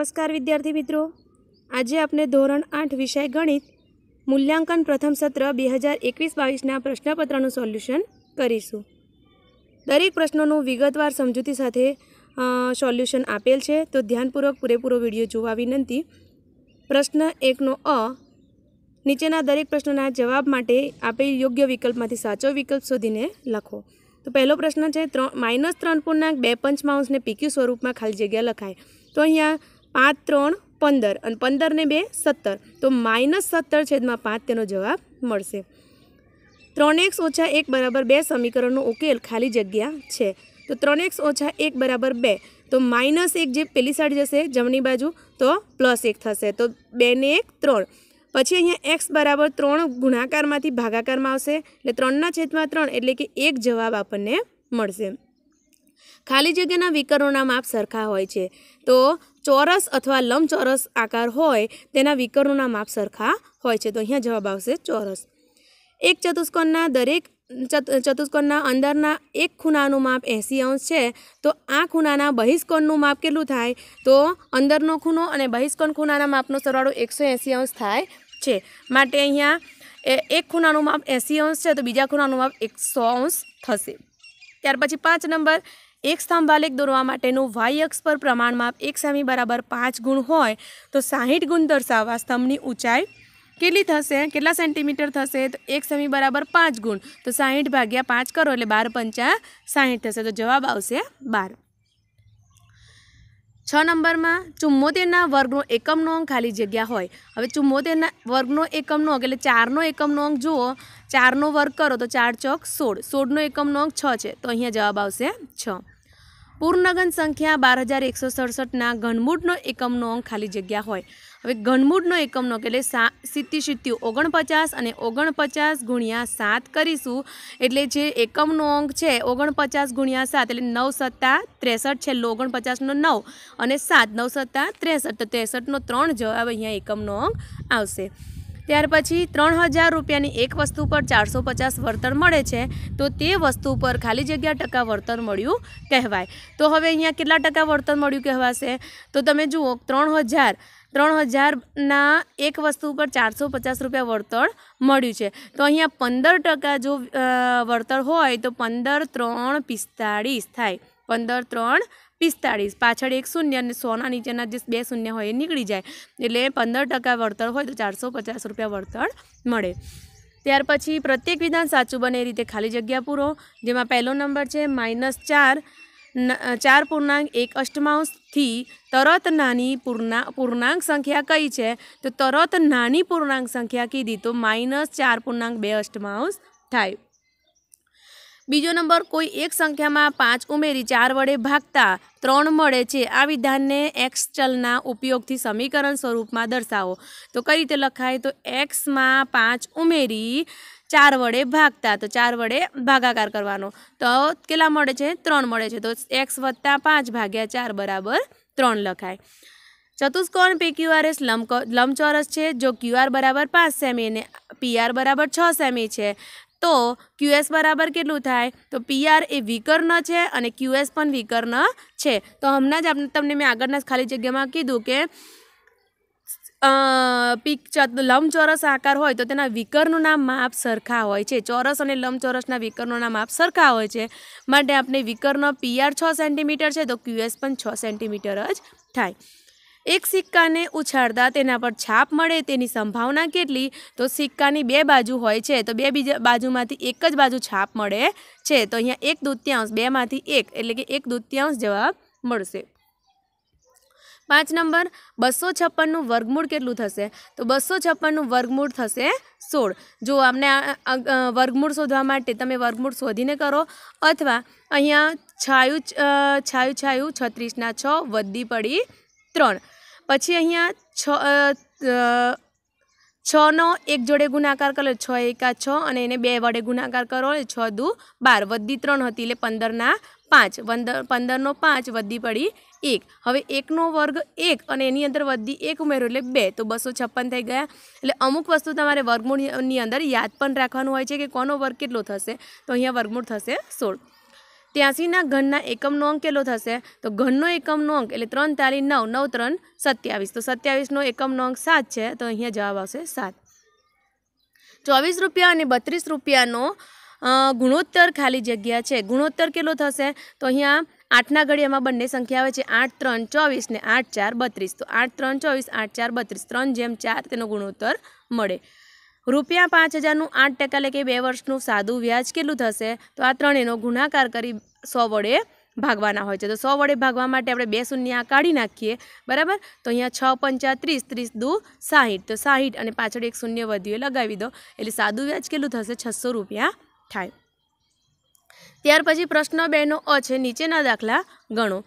નમસ્કાર વિદ્યાર્થી મિત્રો આજે આપણે ધોરણ આઠ વિષય ગણિત મૂલ્યાંકન પ્રથમ સત્ર બે હજાર એકવીસ બાવીસના પ્રશ્નપત્રનું સોલ્યુશન કરીશું દરેક પ્રશ્નોનું વિગતવાર સમજૂતી સાથે સોલ્યુશન આપેલ છે તો ધ્યાનપૂર્વક પૂરેપૂરો વિડીયો જોવા વિનંતી પ્રશ્ન એકનો અ નીચેના દરેક પ્રશ્નના જવાબ માટે આપેલ યોગ્ય વિકલ્પમાંથી સાચો વિકલ્પ શોધીને લખો તો પહેલો પ્રશ્ન છે ત્રણ માઇનસ ત્રણ પૂર્ણાંક બે પંચમાંશને પીક્યુ સ્વરૂપમાં ખાલી જગ્યા લખાય તો અહીંયા પાંચ ત્રણ પંદર અને પંદર ને બે સત્તર તો માઇનસ સત્તર છેદમાં પાંચ તેનો જવાબ મળશે ત્રણ એક્સ ઓછા એક બરાબર બે સમીકરણનો ઉકેલ ખાલી જગ્યા છે તો ત્રણ એક્સ ઓછા એક બરાબર બે તો માઇનસ એક જે પેલી સાઈડ જશે જમણી બાજુ તો પ્લસ એક થશે તો બે ને એક ત્રણ પછી અહીંયા એક્સ બરાબર ત્રણ ગુણાકારમાંથી ભાગાકારમાં આવશે એટલે ત્રણના છેદમાં ત્રણ એટલે કે એક જવાબ આપણને મળશે ખાલી જગ્યાના વિકરોના માપ સરખા હોય છે તો ચોરસ અથવા લંબચોરસ આકાર હોય તેના વિકર્ણોના માપ સરખા હોય છે તો અહીંયા જવાબ આવશે ચોરસ એક ચતુષ્કોણના દરેક ચતુષ્કોણના અંદરના એક ખૂણાનું માપ એંસી અંશ છે તો આ ખૂણાના બહિષ્કોણનું માપ કેટલું થાય તો અંદરનો ખૂણો અને બહિષ્કોણ ખૂણાના માપનો સરવાળો એકસો એંસી અંશ થાય છે માટે અહીંયા એક ખૂણાનું માપ એંસી અંશ છે તો બીજા ખૂણાનું માપ એકસો અંશ થશે ત્યાર પછી પાંચ નંબર એક સ્તંભાલેખ દોરવા માટેનું વાય અક્ષ પર પ્રમાણમાપ એક સેમી બરાબર પાંચ ગુણ હોય તો સાહીઠ ગુણ દર્શાવવા સ્તંભની ઊંચાઈ કેટલી થશે કેટલા સેન્ટીમીટર થશે તો એક સેમી બરાબર પાંચ ગુણ તો સાહીઠ ભાગ્યા પાંચ કરો એટલે બાર પંચા સાહીઠ થશે તો જવાબ આવશે બાર છ નંબરમાં ચુમ્મોતેરના વર્ગનો એકમનો અંક ખાલી જગ્યા હોય હવે ચુમ્મોતેરના વર્ગનો એકમનો અંક એટલે ચારનો એકમનો અંક જુઓ ચારનો વર્ગ કરો તો ચાર ચોક સોળ સોળનો એકમનો અંક છ છે તો અહીંયા જવાબ આવશે છ પૂર્ણગન સંખ્યા બાર હજાર એકસો સડસઠના ઘનમૂળનો એકમનો અંક ખાલી જગ્યા હોય હવે ઘનમૂળનો એકમનો એટલે સા સિત્તી સિત્તી ઓગણપચાસ અને ઓગણપચાસ ગુણ્યા સાત કરીશું એટલે જે એકમનો અંક છે ઓગણપચાસ ગુણ્યા સાત એટલે નવ સત્તા ત્રેસઠ છેલ્લો ઓગણપચાસનો નવ અને સાત નવ સત્તા ત્રેસઠ તો ત્રેસઠનો ત્રણ જવાબ અહીંયા એકમનો અંક આવશે ત્યાર પછી ત્રણ હજાર રૂપિયાની એક વસ્તુ પર ચારસો પચાસ વળતર મળે છે તો તે વસ્તુ પર ખાલી જગ્યા ટકા વળતર મળ્યું કહેવાય તો હવે અહીંયા કેટલા ટકા વળતર મળ્યું કહેવાશે તો તમે જુઓ ત્રણ હજાર ત્રણ હજારના એક વસ્તુ ઉપર ચારસો પચાસ રૂપિયા વળતર મળ્યું છે તો અહીંયા પંદર ટકા જો વળતર હોય તો પંદર ત્રણ પિસ્તાળીસ થાય પંદર ત્રણ પિસ્તાળીસ પાછળ એક શૂન્ય અને સોના નીચેના જે બે શૂન્ય હોય એ નીકળી જાય એટલે પંદર ટકા વળતર હોય તો ચારસો પચાસ રૂપિયા વળતર મળે ત્યાર પછી પ્રત્યેક વિધાન સાચું બને એ રીતે ખાલી જગ્યા પૂરો જેમાં પહેલો નંબર છે માઇનસ ચાર ચાર પૂર્ણાંક એક અષ્ટમાંશથી તરત નાની પૂર્ણા પૂર્ણાંક સંખ્યા કઈ છે તો તરત નાની પૂર્ણાંક સંખ્યા કીધી તો માઇનસ ચાર પૂર્ણાંક બે અષ્ટમાંશ થાય બીજો નંબર કોઈ એક સંખ્યામાં પાંચ ઉમેરી ચાર વડે ભાગતા ત્રણ મળે છે આ વિધાનને એક્સ ચલના ઉપયોગથી સમીકરણ સ્વરૂપમાં દર્શાવો તો કઈ રીતે લખાય તો એક્સમાં પાંચ ઉમેરી ચાર વડે ભાગતા તો ચાર વડે ભાગાકાર કરવાનો તો કેટલા મળે છે ત્રણ મળે છે તો એક્સ વત્તા પાંચ ભાગ્યા ચાર બરાબર ત્રણ લખાય ચતુષ્કોણ પી ક્યુઆર એસ લંબચોરસ છે જો ક્યુઆર બરાબર પાંચ સેમી અને પીઆર બરાબર છ સેમી છે તો ક્યુએસ બરાબર કેટલું થાય તો પીઆર એ વિકર્ણ છે અને ક્યુએસ પણ વિકર્ણ છે તો હમણાં જ આપણે તમને મેં આગળના ખાલી જગ્યામાં કીધું કે પીક લંબચોરસ આકાર હોય તો તેના વિકરનું નામ માપ સરખા હોય છે ચોરસ અને લંબચોરસના વિકરનું નામ માપ સરખા હોય છે માટે આપણે વિકરનો પીઆર છ સેન્ટીમીટર છે તો ક્યુએસ પણ છ સેન્ટીમીટર જ થાય એક સિક્કાને ઉછાળતા તેના પર છાપ મળે તેની સંભાવના કેટલી તો સિક્કાની બે બાજુ હોય છે તો બે બીજા બાજુમાંથી એક જ બાજુ છાપ મળે છે તો અહીંયા એક દૂત્યાંશ બેમાંથી એક એટલે કે એક દૂતિયાંશ જવાબ મળશે પાંચ નંબર બસો છપ્પનનું વર્ગમૂળ કેટલું થશે તો બસો છપ્પનનું વર્ગમૂળ થશે સોળ જો આમને વર્ગમૂળ શોધવા માટે તમે વર્ગમૂળ શોધીને કરો અથવા અહીંયા છાયું છાયું છાયું છત્રીસના છ વધી પડી ત્રણ પછી અહીંયા છ છનો એક જોડે ગુણાકાર કરો છ એકા છ અને એને બે વડે ગુણાકાર કરો એટલે છ દુ બાર વધી ત્રણ હતી એટલે પંદરના પાંચ વંદર પંદરનો પાંચ વધી પડી એક હવે એકનો વર્ગ એક અને એની અંદર વધી એક ઉમેરો એટલે બે તો બસો છપ્પન થઈ ગયા એટલે અમુક વસ્તુ તમારે વર્ગમૂળની અંદર યાદ પણ રાખવાનું હોય છે કે કોનો વર્ગ કેટલો થશે તો અહીંયા વર્ગમૂળ થશે સોળ ત્યાંસીના ઘનના એકમનો અંક કેટલો થશે તો ઘનનો એકમનો અંક એટલે ત્રણ તારી નવ નવ ત્રણ સત્યાવીસ તો સત્યાવીસનો એકમનો અંક સાત છે તો અહીંયા જવાબ આવશે સાત ચોવીસ રૂપિયા અને બત્રીસ રૂપિયાનો ગુણોત્તર ખાલી જગ્યા છે ગુણોત્તર કેટલો થશે તો અહીંયા આઠના ઘડિયામાં બંને સંખ્યા આવે છે આઠ ત્રણ ચોવીસ ને આઠ ચાર બત્રીસ તો આઠ ત્રણ ચોવીસ આઠ ચાર બત્રીસ ત્રણ જેમ ચાર તેનો ગુણોત્તર મળે રૂપિયા પાંચ હજારનું આઠ ટકા એટલે કે બે વર્ષનું સાદું વ્યાજ કેટલું થશે તો આ ત્રણેયનો ગુણાકાર કરી સો વડે ભાગવાના હોય છે તો સો વડે ભાગવા માટે આપણે બે શૂન્ય કાઢી નાખીએ બરાબર તો અહીંયા છ પંચા ત્રીસ ત્રીસ દુ સાહીઠ તો સાહીઠ અને પાછળ એક શૂન્ય વધ્યું લગાવી દો એટલે સાદું વ્યાજ કેટલું થશે છસો રૂપિયા થાય ત્યાર પછી પ્રશ્ન બેનો અ છે નીચેના દાખલા ગણો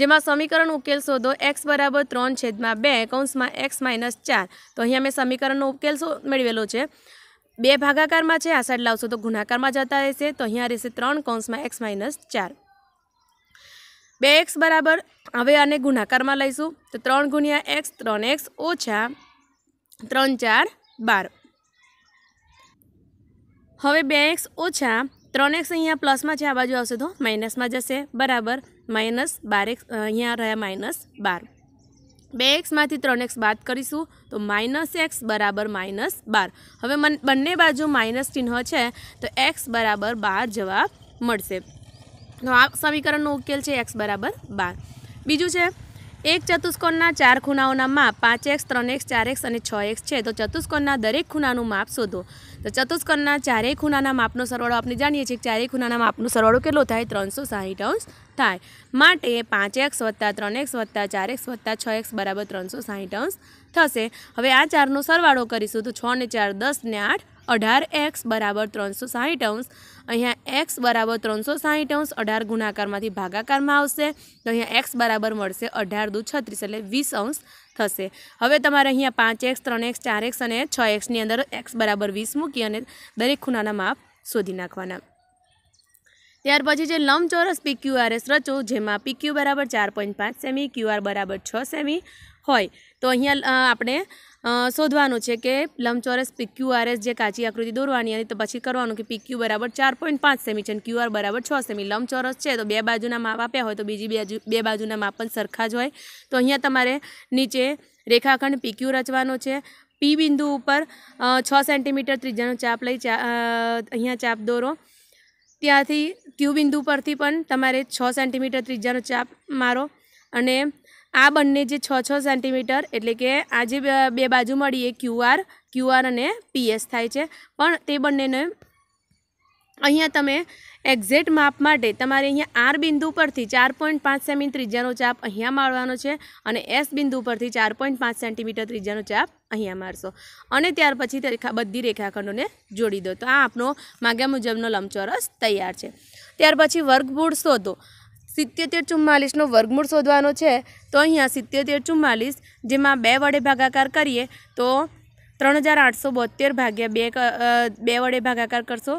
જેમાં સમીકરણ ઉકેલ શોધો એક્સ બરાબર ત્રણ છેદમાં બે કૌંસમાં એક્સ માઇનસ ચાર તો અહીંયા મેં સમીકરણનો ઉકેલ મેળવેલો છે બે ભાગાકારમાં છે આ સાઈડ લાવશો તો ગુણાકારમાં જતા રહેશે તો અહીંયા રહેશે ત્રણ કૌંસમાં એક્સ માઇનસ ચાર બે એક્સ બરાબર હવે આને ગુણાકારમાં લઈશું તો ત્રણ ગુણ્યા એક્સ ત્રણ એક્સ ઓછા ત્રણ ચાર બાર હવે બે એક્સ ઓછા ત્રણ એક્સ અહીંયા પ્લસમાં છે આ બાજુ આવશે તો માઇનસમાં જશે બરાબર માઇનસ બાર એક્સ અહીંયા રહ્યા માઇનસ બાર બે એક્સમાંથી ત્રણ એક્સ બાદ કરીશું તો માઇનસ એક્સ બરાબર માઇનસ બાર હવે મન બંને બાજુ માઇનસ ચિહ્ન છે તો એક્સ બરાબર બાર જવાબ મળશે તો આ સમીકરણનો ઉકેલ છે એક્સ બરાબર બાર બીજું છે એક ચતુષ્કોણના ચાર ખૂણાઓના માપ પાંચ એક્સ ત્રણ એક્સ ચાર એક્સ અને છ એક્સ છે તો ચતુષ્કોણના દરેક ખૂણાનું માપ શોધો તો ચતુષ્કોણના ચારેય ખૂણાના માપનો સરવાળો આપણે જાણીએ છીએ કે ચારેય ખૂણાના માપનો સરવાળો કેટલો થાય ત્રણસો સાહીઠ અંશ થાય માટે પાંચ એક્સ વત્તા ત્રણ એક્સ વત્તા ચાર એક્સ વત્તા છ એક્સ બરાબર ત્રણસો સાહીઠ અંશ થશે હવે આ ચારનો સરવાળો કરીશું તો છ ને ચાર દસ ને આઠ અઢાર એક્સ બરાબર ત્રણસો સાહીઠ અંશ અહીંયા એક્સ બરાબર ત્રણસો સાહીઠ અંશ અઢાર ગુણાકારમાંથી ભાગાકારમાં આવશે તો અહીંયા એક્સ બરાબર મળશે અઢાર દુ છત્રીસ એટલે વીસ અંશ થશે હવે તમારે અહીંયા પાંચ એક્સ ત્રણ એક્સ ચાર એક્સ અને છ એક્સની અંદર એક્સ બરાબર વીસ મૂકી અને દરેક ખૂનાના માપ શોધી નાખવાના ત્યાર પછી જે લંબચોરસ પીક્યુઆરએસ રચો જેમાં પીક્યુ બરાબર ચાર પોઈન્ટ પાંચ સેમી ક્યુઆર બરાબર છ સેમી હોય તો અહીંયા આપણે શોધવાનું છે કે લંબચોરસ પીક્યુઆરએસ જે કાચી આકૃતિ દોરવાની હતી તો પછી કરવાનું કે પીક્યુ બરાબર ચાર પોઈન્ટ પાંચ સેમી છે અને ક્યુઆર બરાબર છ સેમી લંબચોરસ છે તો બે બાજુના માપ આપ્યા હોય તો બીજી બાજુ બે બાજુના માપ પણ સરખા જ હોય તો અહીંયા તમારે નીચે રેખાખંડ પીક્યુ રચવાનો છે પી બિંદુ ઉપર છ સેન્ટીમીટર ત્રિજ્યાનો ચાપ લઈ ચા અહીંયા ચાપ દોરો ત્યાંથી ક્યુ બિંદુ પરથી પણ તમારે છ સેન્ટીમીટર ત્રીજાનો ચાપ મારો અને આ બંને જે છ છ સેન્ટીમીટર એટલે કે આ જે બે બાજુ મળી એ ક્યુઆર ક્યુઆર અને પીએસ થાય છે પણ તે બંનેને અહીંયા તમે એક્ઝેક્ટ માપ માટે તમારે અહીંયા આર બિંદુ પરથી ચાર પોઈન્ટ પાંચ સેમી ત્રીજાનો ચાપ અહીંયા મારવાનો છે અને એસ બિંદુ પરથી ચાર પોઈન્ટ પાંચ સેન્ટીમીટર ત્રીજાનો ચાપ અહીંયા મારશો અને ત્યાર પછી રેખા બધી રેખાખંડોને જોડી દો તો આ આપણો માગ્યા મુજબનો લંબચોરસ તૈયાર છે ત્યાર પછી વર્ગમૂળ શોધો સિત્તેતેર ચુમ્માલીસનો વર્ગમૂળ શોધવાનો છે તો અહીંયા સિત્તેતેર ચુમ્માલીસ જેમાં બે વડે ભાગાકાર કરીએ તો ત્રણ હજાર આઠસો બોતેર ભાગ્યા બે બે વડે ભાગાકાર કરશો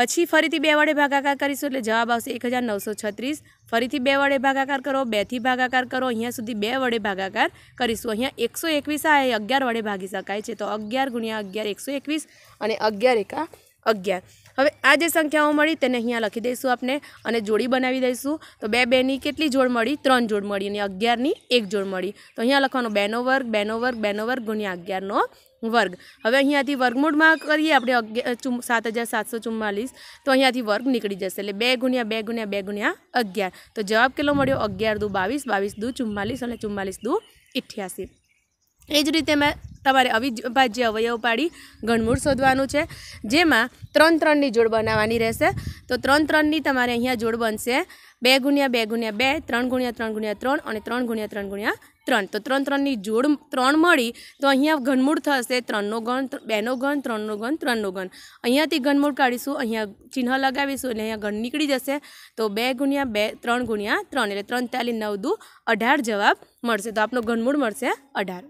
પછી ફરીથી બે વડે ભાગાકાર કરીશું એટલે જવાબ આવશે એક હજાર નવસો છત્રીસ ફરીથી બે વડે ભાગાકાર કરો બેથી ભાગાકાર કરો અહીંયા સુધી બે વડે ભાગાકાર કરીશું અહીંયા એકસો એકવીસ આ અગિયાર વડે ભાગી શકાય છે તો અગિયાર ગુણ્યા અગિયાર એકસો એકવીસ અને અગિયાર એકા અગિયાર હવે આ જે સંખ્યાઓ મળી તેને અહીંયા લખી દઈશું આપણે અને જોડી બનાવી દઈશું તો બે બેની કેટલી જોડ મળી ત્રણ જોડ મળી અને અગિયારની એક જોડ મળી તો અહીંયા લખવાનો બેનો વર્ગ બેનો વર્ગ બેનો વર્ગ ગુણ્યા અગિયારનો વર્ગ હવે અહીંયાથી વર્ગમૂળમાં કરીએ આપણે સાત હજાર સાતસો ચુમ્માલીસ તો અહીંયાથી વર્ગ નીકળી જશે એટલે બે ગુણ્યા બે ગુણ્યા બે ગુણ્યા અગિયાર તો જવાબ કેટલો મળ્યો અગિયાર દુ બાવીસ બાવીસ દુ ચુમ્માલીસ અને ચુમ્માલીસ દુ ઇઠ્યાસી એ જ રીતે મેં તમારે અવિભાજ્ય અવયવ પાડી ગણમૂળ શોધવાનું છે જેમાં ત્રણ ત્રણની જોડ બનાવવાની રહેશે તો ત્રણ ત્રણની તમારે અહીંયા જોડ બનશે બે ગુણ્યા બે ગુણ્યા બે ત્રણ ગુણ્યા ત્રણ ગુણ્યા ત્રણ અને ત્રણ ગુણ્યા ત્રણ ગુણ્યા ત્રણ તો ત્રણ ત્રણની જોડ ત્રણ મળી તો અહીંયા ઘનમૂળ થશે ત્રણનો ગણ બેનો ગણ ત્રણનો ગણ ત્રણનો ગણ અહીંયાથી ઘનમૂળ કાઢીશું અહીંયા ચિહ્ન લગાવીશું અને અહીંયા ઘન નીકળી જશે તો બે ગુણ્યા બે ત્રણ ગુણ્યા ત્રણ એટલે ત્રણ તાલી નવ દુ અઢાર જવાબ મળશે તો આપનો ઘનમૂળ મળશે અઢાર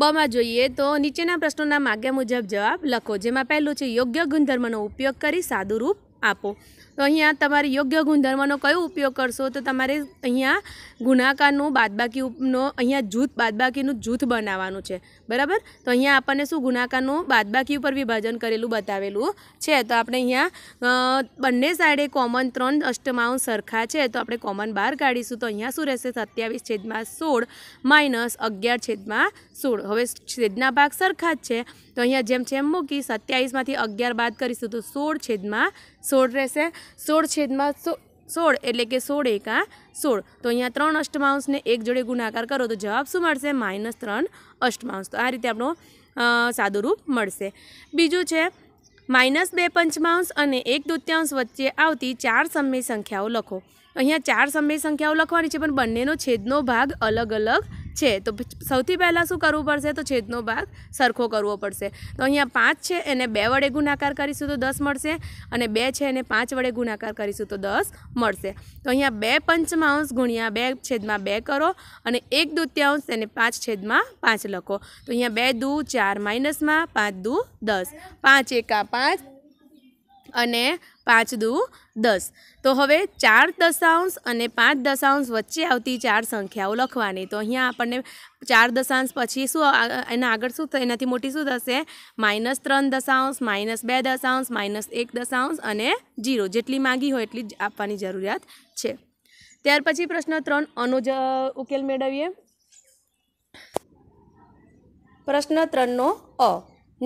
બમાં જોઈએ તો નીચેના પ્રશ્નોના માગ્યા મુજબ જવાબ લખો જેમાં પહેલું છે યોગ્ય ગુણધર્મનો ઉપયોગ કરી સાદુરૂપ આપો તો અહીંયા તમારે યોગ્ય ગુણધર્મનો કયો ઉપયોગ કરશો તો તમારે અહીંયા ગુણાકારનું બાદબાકીનો અહીંયા જૂથ બાદબાકીનું જૂથ બનાવવાનું છે બરાબર તો અહીંયા આપણને શું ગુણાકારનું બાદબાકી ઉપર વિભાજન કરેલું બતાવેલું છે તો આપણે અહીંયા બંને સાઈડે કોમન ત્રણ અષ્ટમાંશ સરખા છે તો આપણે કોમન બહાર કાઢીશું તો અહીંયા શું રહેશે સત્યાવીસ છેદમાં સોળ માઇનસ અગિયાર છેદમાં સોળ હવે છેદના ભાગ સરખા જ છે તો અહીંયા જેમ જેમ મૂકી સત્યાવીસમાંથી અગિયાર બાદ કરીશું તો સોળ છેદમાં સોળ રહેશે સોળ છેદમાં સોળ એટલે કે સોળ એકા સોળ તો અહીંયા ત્રણ અષ્ટમાંશને એક જોડે ગુણાકાર કરો તો જવાબ શું મળશે માઇનસ ત્રણ અષ્ટમાંશ તો આ રીતે આપણો સાદુરૂપ મળશે બીજું છે માઇનસ બે પંચમાંશ અને એક દૂત્યાંશ વચ્ચે આવતી ચાર સમય સંખ્યાઓ લખો અહીંયા ચાર સમય સંખ્યાઓ લખવાની છે પણ બંનેનો છેદનો ભાગ અલગ અલગ છે તો સૌથી પહેલાં શું કરવું પડશે તો છેદનો ભાગ સરખો કરવો પડશે તો અહીંયા પાંચ છે એને બે વડે ગુણાકાર કરીશું તો દસ મળશે અને બે છે એને પાંચ વડે ગુણાકાર કરીશું તો દસ મળશે તો અહીંયા બે પંચમાંશ ગુણ્યા બે છેદમાં બે કરો અને એક દૂત્યાંશ એને પાંચ છેદમાં પાંચ લખો તો અહીંયા બે દુ ચાર માઇનસમાં પાંચ દુ દસ પાંચ એકા પાંચ અને પાંચ દૂ દસ તો હવે ચાર દશાંશ અને પાંચ દશાંશ વચ્ચે આવતી ચાર સંખ્યાઓ લખવાની તો અહીંયા આપણને ચાર દશાંશ પછી શું એના આગળ શું થાય એનાથી મોટી શું થશે માઇનસ ત્રણ દશાંશ માઇનસ બે દશાંશ માઇનસ એક દશાંશ અને જીરો જેટલી માગી હોય એટલી જ આપવાની જરૂરિયાત છે ત્યાર પછી પ્રશ્ન ત્રણ અનુજ ઉકેલ મેળવીએ પ્રશ્ન ત્રણનો અ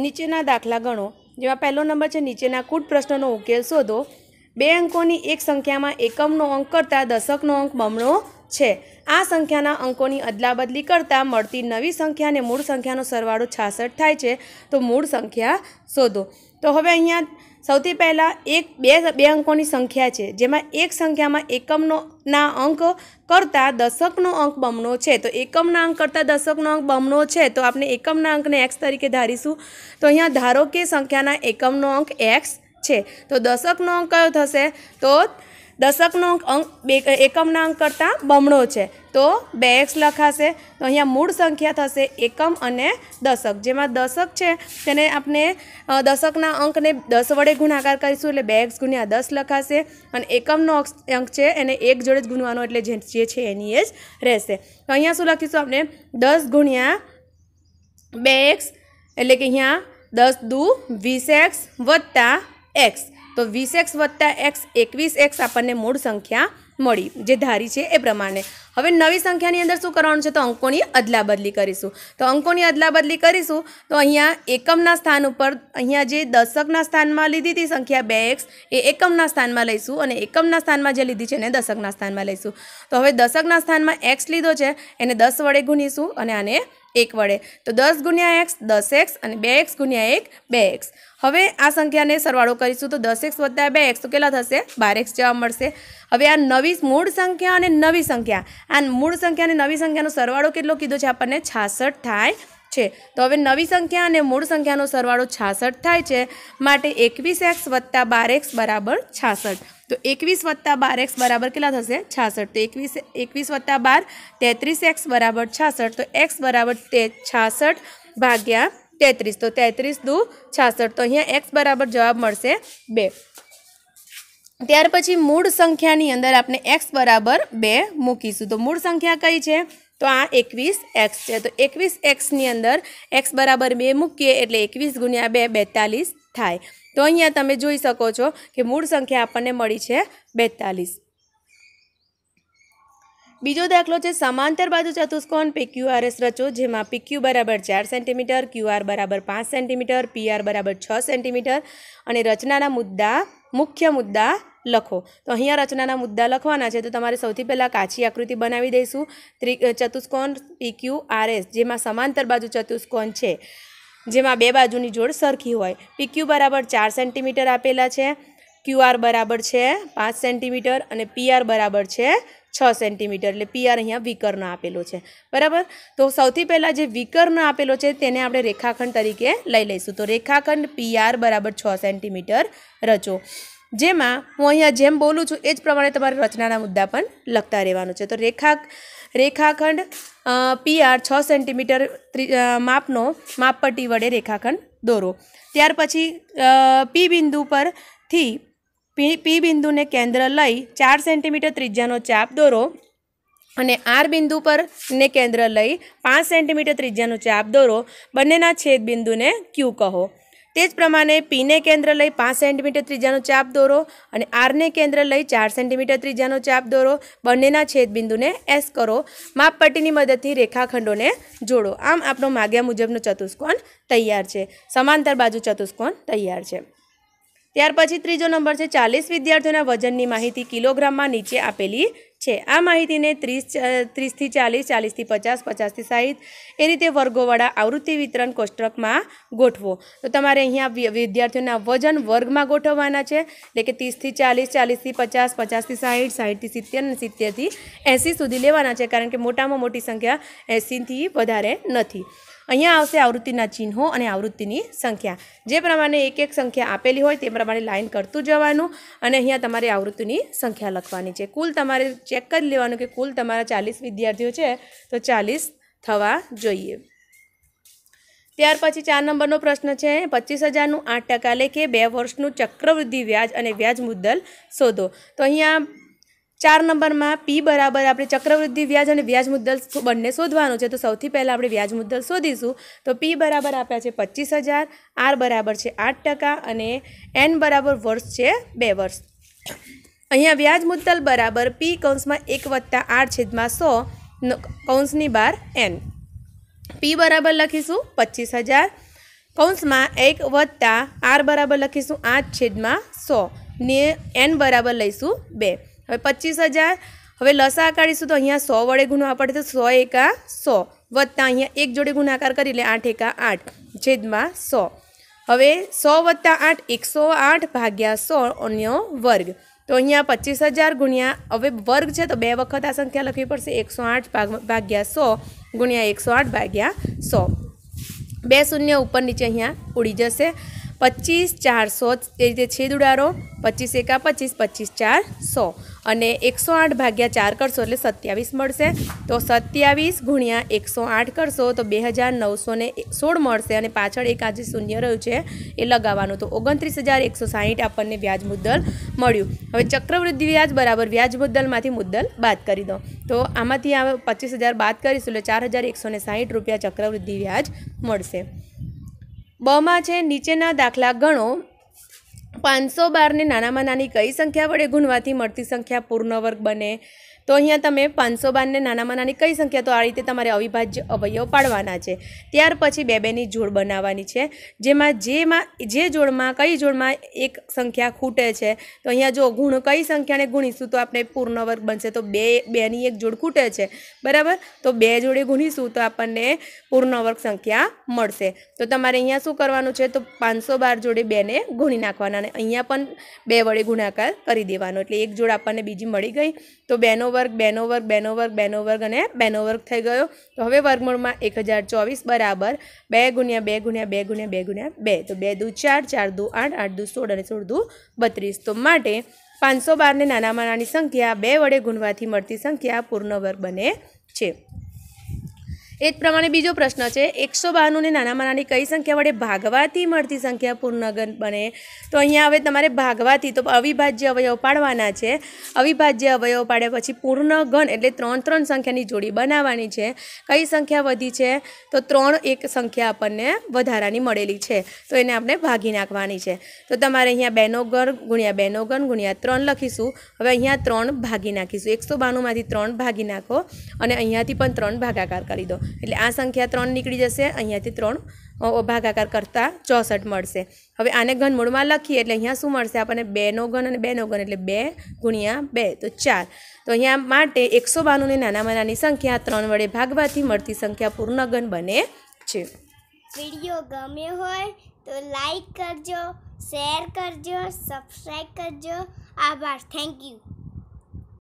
નીચેના દાખલા ગણો જેમાં પહેલો નંબર છે નીચેના કૂટ પ્રશ્નનો ઉકેલ શોધો બે અંકોની એક સંખ્યામાં એકમનો અંક કરતાં દશકનો અંક બમણો છે આ સંખ્યાના અંકોની અદલાબદલી કરતાં મળતી નવી સંખ્યાને મૂળ સંખ્યાનો સરવાળો છાસઠ થાય છે તો મૂળ સંખ્યા શોધો તો હવે અહીંયા સૌથી પહેલાં એક બે બે અંકોની સંખ્યા છે જેમાં એક સંખ્યામાં એકમનો ના અંક કરતાં દશકનો અંક બમણો છે તો એકમના અંક કરતાં દશકનો અંક બમણો છે તો આપણે એકમના અંકને એક્સ તરીકે ધારીશું તો અહીંયા ધારો કે સંખ્યાના એકમનો અંક એક્સ છે તો દશકનો અંક કયો થશે તો દશકનો અંક બે એકમના અંક કરતાં બમણો છે તો બે એક્સ લખાશે તો અહીંયા મૂળ સંખ્યા થશે એકમ અને દશક જેમાં દશક છે તેને આપણે દશકના અંકને દસ વડે ગુણાકાર કરીશું એટલે બે એક્સ ગુણ્યા દસ લખાશે અને એકમનો અંક છે એને એક જોડે જ ગુણવાનો એટલે જે છે એની એ જ રહેશે તો અહીંયા શું લખીશું આપણે દસ ગુણ્યા બે એક્સ એટલે કે અહીંયા દસ દુ વીસ એક્સ વત્તા એક્સ તો વીસ એક્સ વત્તા એક્સ એકવીસ એક્સ આપણને મૂળ સંખ્યા મળી જે ધારી છે એ પ્રમાણે હવે નવી સંખ્યાની અંદર શું કરવાનું છે તો અંકોની અદલાબદલી કરીશું તો અંકોની અદલાબદલી કરીશું તો અહીંયા એકમના સ્થાન ઉપર અહીંયા જે દશકના સ્થાનમાં લીધી હતી સંખ્યા બે એક્સ એ એકમના સ્થાનમાં લઈશું અને એકમના સ્થાનમાં જે લીધી છે એને દશકના સ્થાનમાં લઈશું તો હવે દશકના સ્થાનમાં એક્સ લીધો છે એને દસ વડે ગુણીશું અને આને એક વડે તો દસ ગુણ્યા એક્સ દસ એક્સ અને બે એક્સ ગુણ્યા એક બે એક્સ હવે આ સંખ્યાને સરવાળો કરીશું તો દસ એક્સ વત્તા બે એક્સ તો કેટલા થશે બાર એક્સ જવાબ મળશે હવે આ નવી મૂળ સંખ્યા અને નવી સંખ્યા આ મૂળ સંખ્યા અને નવી સંખ્યાનો સરવાળો કેટલો કીધો છે આપણને છાસઠ થાય છે તો હવે નવી સંખ્યા અને મૂળ સંખ્યાનો સરવાળો છાસઠ થાય છે માટે એકવીસ એક્સ વત્તા બાર એક્સ બરાબર છાસઠ તો એકવીસ વત્તા બાર એક્સ બરાબર કેટલા થશે છાસઠ તો એકવીસ એકવીસ વત્તા બાર તેત્રીસ એક્સ બરાબર છાસઠ તો એક્સ બરાબર તે છાસઠ ભાગ્યા તેત્રીસ તો તેત્રીસ દુ છાસઠ તો અહીંયા એક્સ બરાબર જવાબ મળશે બે ત્યાર પછી મૂળ સંખ્યાની અંદર આપણે એક્સ બરાબર બે મૂકીશું તો મૂળ સંખ્યા કઈ છે તો આ એકવીસ એક્સ છે તો એકવીસ એક્સની અંદર એક્સ બરાબર બે મૂકીએ એટલે એકવીસ ગુણ્યા બે બેતાલીસ થાય તો અહીંયા તમે જોઈ શકો છો કે મૂળ સંખ્યા આપણને મળી છે બેતાલીસ બીજો દાખલો છે સમાંતર બાજુ ચતુષ્કોણ પીક્યુ આર એસ રચો જેમાં પીક્યુ બરાબર ચાર સેન્ટીમીટર ક્યુઆર બરાબર પાંચ સેન્ટીમીટર પીઆર બરાબર છ સેન્ટીમીટર અને રચનાના મુદ્દા મુખ્ય મુદ્દા લખો તો અહીંયા રચનાના મુદ્દા લખવાના છે તો તમારે સૌથી પહેલાં કાચી આકૃતિ બનાવી દઈશું ત્રિ ચતુષ્કોણ પીક્યુ આર એસ જેમાં સમાંતર બાજુ ચતુષ્કોણ છે જેમાં બે બાજુની જોડ સરખી હોય પીક્યુ બરાબર ચાર સેન્ટીમીટર આપેલા છે ક્યુઆર બરાબર છે પાંચ સેન્ટીમીટર અને પીઆર બરાબર છે છ સેન્ટીમીટર એટલે પીઆર અહીંયા વિકર્ણ આપેલો છે બરાબર તો સૌથી પહેલાં જે વિકર્ણ આપેલો છે તેને આપણે રેખાખંડ તરીકે લઈ લઈશું તો રેખાખંડ પીઆર બરાબર છ સેન્ટીમીટર રચો જેમાં હું અહીંયા જેમ બોલું છું એ જ પ્રમાણે તમારે રચનાના મુદ્દા પણ લખતા રહેવાનું છે તો રેખા રેખાખંડ પીઆર છ સેન્ટીમીટર માપનો માપપટ્ટી વડે રેખાખંડ દોરો ત્યાર પછી પી બિંદુ પરથી પી પી બિંદુને કેન્દ્ર લઈ ચાર સેન્ટીમીટર ત્રિજ્યાનો ચાપ દોરો અને આર બિંદુ પર ને કેન્દ્ર લઈ પાંચ સેન્ટીમીટર ત્રિજ્યાનો ચાપ દોરો બંનેના છેદ બિંદુને ક્યુ કહો તે જ પ્રમાણે પીને કેન્દ્ર લઈ પાંચ સેન્ટીમીટર ત્રિજ્યાનો ચાપ દોરો અને આરને કેન્દ્ર લઈ ચાર સેન્ટીમીટર ત્રીજાનો ચાપ દોરો બંનેના છેદબિંદુને એસ કરો માપપટ્ટીની મદદથી રેખાખંડોને જોડો આમ આપણો માગ્યા મુજબનો ચતુષ્કોણ તૈયાર છે સમાંતર બાજુ ચતુષ્કોણ તૈયાર છે ત્યાર પછી ત્રીજો નંબર છે ચાલીસ વિદ્યાર્થીઓના વજનની માહિતી કિલોગ્રામમાં નીચે આપેલી છે આ માહિતીને ત્રીસ ત્રીસથી ચાલીસ ચાલીસથી પચાસ પચાસથી સાહીઠ એ રીતે વર્ગોવાળા આવૃત્તિ વિતરણ કોષ્ટકમાં ગોઠવો તો તમારે અહીંયા વિદ્યાર્થીઓના વજન વર્ગમાં ગોઠવવાના છે એટલે કે ત્રીસથી ચાલીસ ચાલીસથી પચાસ પચાસથી સાહીઠ સાહીઠથી સિત્તેર અને સિત્તેરથી એંસી સુધી લેવાના છે કારણ કે મોટામાં મોટી સંખ્યા એંસીથી વધારે નથી અહીંયા આવશે આવૃત્તિના ચિહ્નો અને આવૃત્તિની સંખ્યા જે પ્રમાણે એક એક સંખ્યા આપેલી હોય તે પ્રમાણે લાઇન કરતું જવાનું અને અહીંયા તમારે આવૃત્તિની સંખ્યા લખવાની છે કુલ તમારે ચેક કરી લેવાનું કે કુલ તમારા ચાલીસ વિદ્યાર્થીઓ છે તો ચાલીસ થવા જોઈએ ત્યાર પછી ચાર નંબરનો પ્રશ્ન છે પચીસ હજારનું આઠ ટકા લેખે બે વર્ષનું ચક્રવૃદ્ધિ વ્યાજ અને વ્યાજ મુદ્દલ શોધો તો અહીંયા ચાર નંબરમાં પી બરાબર આપણે ચક્રવૃદ્ધિ વ્યાજ અને વ્યાજ મુદ્દલ બંને શોધવાનું છે તો સૌથી પહેલાં આપણે વ્યાજ મુદ્દલ શોધીશું તો પી બરાબર આપ્યા છે પચીસ હજાર આર બરાબર છે આઠ ટકા અને એન બરાબર વર્ષ છે બે વર્ષ અહીંયા વ્યાજ મુદ્દલ બરાબર પી કૌંસમાં એક વત્તા આઠ છેદમાં સો કૌંસની બાર એન પી બરાબર લખીશું પચીસ હજાર કૌંસમાં એક વત્તા આર બરાબર લખીશું આઠ છેદમાં સો ને એન બરાબર લઈશું બે હવે પચીસ હજાર હવે લસા કાઢીશું તો અહીંયા સો વડે ગુણવા પડે તો સો એકા સો વત્તા અહીંયા એક જોડે ગુણાકાર કરી લે આઠ એકા આઠ છેદમાં સો હવે સો વત્તા આઠ એકસો આઠ ભાગ્યા સો અન્ય વર્ગ તો અહીંયા પચીસ હજાર ગુણ્યા હવે વર્ગ છે તો બે વખત આ સંખ્યા લખવી પડશે એકસો આઠ ભાગ્યા સો ગુણ્યા એકસો આઠ ભાગ્યા સો બે શૂન્ય ઉપર નીચે અહીંયા ઉડી જશે પચીસ ચારસો એ રીતે છેદ ઉડાડો પચીસ એકા પચીસ પચીસ ચાર સો અને એકસો આઠ ભાગ્યા ચાર કરશો એટલે સત્યાવીસ મળશે તો સત્યાવીસ ગુણ્યા એકસો આઠ કરશો તો બે હજાર નવસો સોળ મળશે અને પાછળ એક આજે શૂન્ય રહ્યું છે એ લગાવવાનું તો ઓગણત્રીસ હજાર એકસો સાહીઠ આપણને વ્યાજ મુદ્દલ મળ્યું હવે ચક્રવૃદ્ધિ વ્યાજ બરાબર વ્યાજ મુદ્દલમાંથી મુદ્દલ બાદ કરી દો તો આમાંથી આ પચીસ હજાર બાદ કરીશું એટલે ચાર હજાર એકસો ને સાહીઠ રૂપિયા ચક્રવૃદ્ધિ વ્યાજ મળશે બમાં છે નીચેના દાખલા ગણો પાંચસો બારને નાનામાં નાની કઈ સંખ્યા વડે ગુણવાથી મળતી સંખ્યા પૂર્ણ વર્ગ બને તો અહીંયા તમે પાંચસો બારને નાનામાં નાની કઈ સંખ્યા તો આ રીતે તમારે અવિભાજ્ય અવયવ પાડવાના છે ત્યાર પછી બે બેની જોડ બનાવવાની છે જેમાં જેમાં જે જોડમાં કઈ જોડમાં એક સંખ્યા ખૂટે છે તો અહીંયા જો ગુણ કઈ સંખ્યાને ગુણીશું તો આપણે પૂર્ણ વર્ગ બનશે તો બે બેની એક જોડ ખૂટે છે બરાબર તો બે જોડે ગુણીશું તો આપણને પૂર્ણવર્ગ સંખ્યા મળશે તો તમારે અહીંયા શું કરવાનું છે તો પાંચસો બાર જોડે બેને ગુણી નાખવાના અને અહીંયા પણ બે વડે ગુણાકાર કરી દેવાનો એટલે એક જોડ આપણને બીજી મળી ગઈ તો બેનો વર્ગ બેનો વર્ગ બેનો વર્ગ બેનો વર્ગ અને બેનો વર્ગ થઈ ગયો તો હવે વર્ગમૂળમાં એક હજાર ચોવીસ બરાબર બે ગુણ્યા બે ગુણ્યા બે ગુણ્યા બે ગુણ્યા બે તો બે દૂ ચાર ચાર દૂ આઠ આઠ દૂ સોળ અને સોળ દૂ બત્રીસ તો માટે પાંચસો બારને નાનામાં નાની સંખ્યા બે વડે ગુણવાથી મળતી સંખ્યા પૂર્ણ વર્ગ બને છે એ જ પ્રમાણે બીજો પ્રશ્ન છે એકસો બારનુંને નાનામાં નાની કઈ સંખ્યા વડે ભાગવાથી મળતી સંખ્યા પૂર્ણગન બને તો અહીંયા હવે તમારે ભાગવાથી તો અવિભાજ્ય અવયવ પાડવાના છે અવિભાજ્ય અવયવ પાડે પછી પૂર્ણગન એટલે ત્રણ ત્રણ સંખ્યાની જોડી બનાવવાની છે કઈ સંખ્યા વધી છે તો ત્રણ એક સંખ્યા આપણને વધારાની મળેલી છે તો એને આપણે ભાગી નાખવાની છે તો તમારે અહીંયા બેનો ગણ ગુણ્યા બેનો ગણ ગુણ્યા ત્રણ લખીશું હવે અહીંયા ત્રણ ભાગી નાખીશું એકસો બાનુંમાંથી ત્રણ ભાગી નાખો અને અહીંયાથી પણ ત્રણ ભાગાકાર કરી દો એટલે આ સંખ્યા ત્રણ નીકળી જશે અહીંયાથી ત્રણ ભાગાકાર કરતાં ચોસઠ મળશે હવે આને ઘનમૂળમાં લખીએ એટલે અહીંયા શું મળશે આપણને બેનો ઘન અને બેનો ઘન એટલે બે ગુણ્યા બે તો ચાર તો અહીંયા માટે એકસો બાનુંની નાનામાં નાની સંખ્યા ત્રણ વડે ભાગવાથી મળતી સંખ્યા પૂર્ણઘન બને છે વિડીયો ગમ્યો હોય તો લાઈક કરજો શેર કરજો સબસ્ક્રાઈબ કરજો આભાર થેન્ક યુ